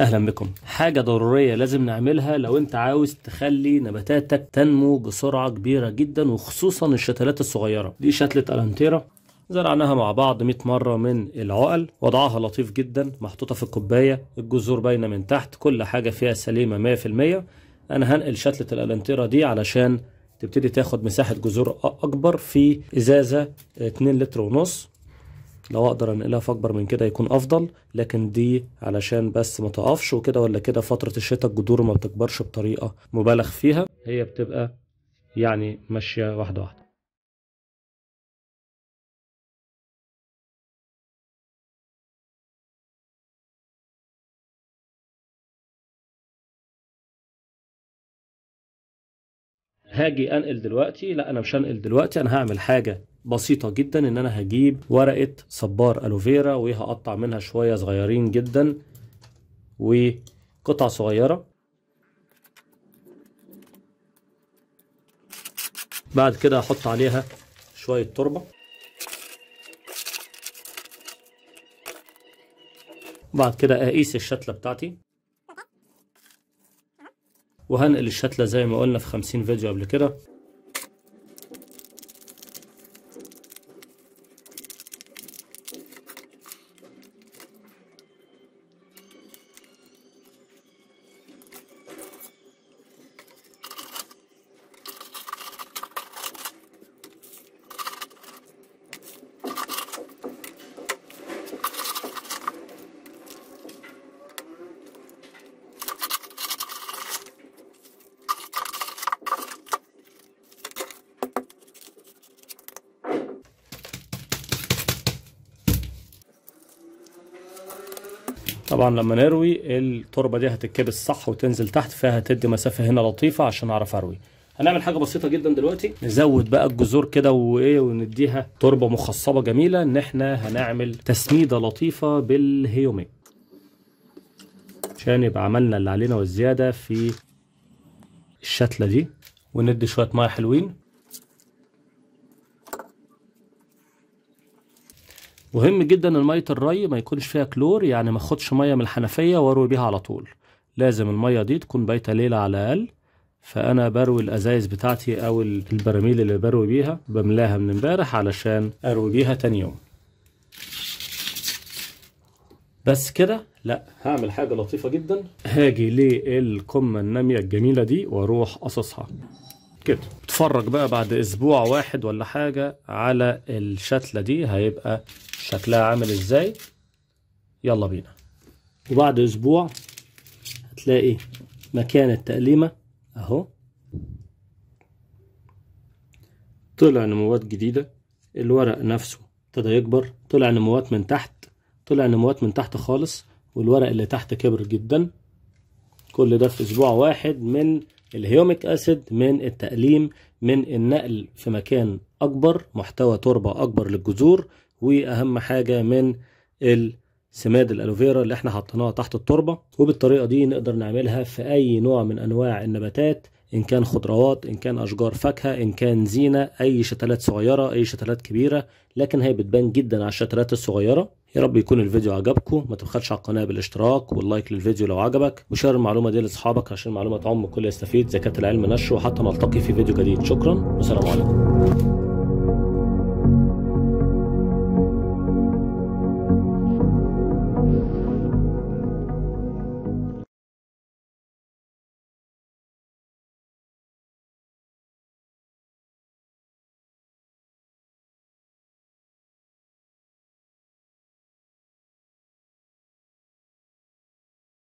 اهلا بكم حاجه ضروريه لازم نعملها لو انت عاوز تخلي نباتاتك تنمو بسرعه كبيره جدا وخصوصا الشتلات الصغيره دي شتله الانتيرا زرعناها مع بعض 100 مرة من العقل وضعها لطيف جدا محطوطة في الكوباية الجذور باينة من تحت كل حاجة فيها سليمة 100% أنا هنقل شتلة الانتيرا دي علشان تبتدي تاخد مساحة جذور أكبر في إزازة 2 لتر ونص لو اقدر انقلها في اكبر من كده يكون افضل لكن دي علشان بس ما تقفش وكده ولا كده فتره الشتاء الجذور ما بتكبرش بطريقه مبالغ فيها هي بتبقى يعني ماشيه واحده واحده هاجي انقل دلوقتي لا انا مش هنقل دلوقتي انا هعمل حاجه بسيطة جدا ان انا هجيب ورقة صبار الوفيرا وهقطع منها شوية صغيرين جدا وقطع صغيرة بعد كده هحط عليها شوية تربة بعد كده اقيس الشتلة بتاعتي وهنقل الشتلة زي ما قلنا في 50 فيديو قبل كده طبعا لما نروي التربه دي هتتكبس صح وتنزل تحت فهتدي مسافه هنا لطيفه عشان اعرف اروي هنعمل حاجه بسيطه جدا دلوقتي نزود بقى الجذور كده وايه ونديها تربه مخصبه جميله ان احنا هنعمل تسميده لطيفه بالهيوميك عشان يبقى عملنا اللي علينا والزياده في الشتله دي وندي شويه ميه حلوين مهم جدا ان ميه الري ما يكونش فيها كلور يعني ما اخدش ميه من الحنفيه واروي بيها على طول لازم الميه دي تكون بايته ليله على الاقل فانا بروي الازايز بتاعتي او البراميل اللي بروي بيها بملاها من امبارح علشان اروي بيها تاني يوم بس كده لا هعمل حاجه لطيفه جدا هاجي للقمه الناميه الجميله دي واروح قصصها كده اتفرج بقى بعد اسبوع واحد ولا حاجه على الشتله دي هيبقى شكلها عامل ازاي يلا بينا وبعد اسبوع هتلاقي مكان التقليمة اهو طلع نموات جديدة الورق نفسه ابتدى يكبر طلع نموات من تحت طلع نموات من تحت خالص والورق اللي تحت كبر جدا كل ده في اسبوع واحد من الهيوميك اسيد من التقليم من النقل في مكان اكبر محتوى تربه اكبر للجذور واهم حاجه من السماد الالوفيرا اللي احنا حطيناها تحت التربه وبالطريقه دي نقدر نعملها في اي نوع من انواع النباتات ان كان خضروات ان كان اشجار فاكهه ان كان زينه اي شتلات صغيره اي شتلات كبيره لكن هي بتبان جدا على الشتلات الصغيره يا رب يكون الفيديو عجبكم ما تبخلش على القناه بالاشتراك واللايك للفيديو لو عجبك وشير المعلومه دي لاصحابك عشان المعلومه تعم الكل يستفيد زكاه العلم نشر وحتى نلتقي في فيديو جديد شكرا والسلام عليكم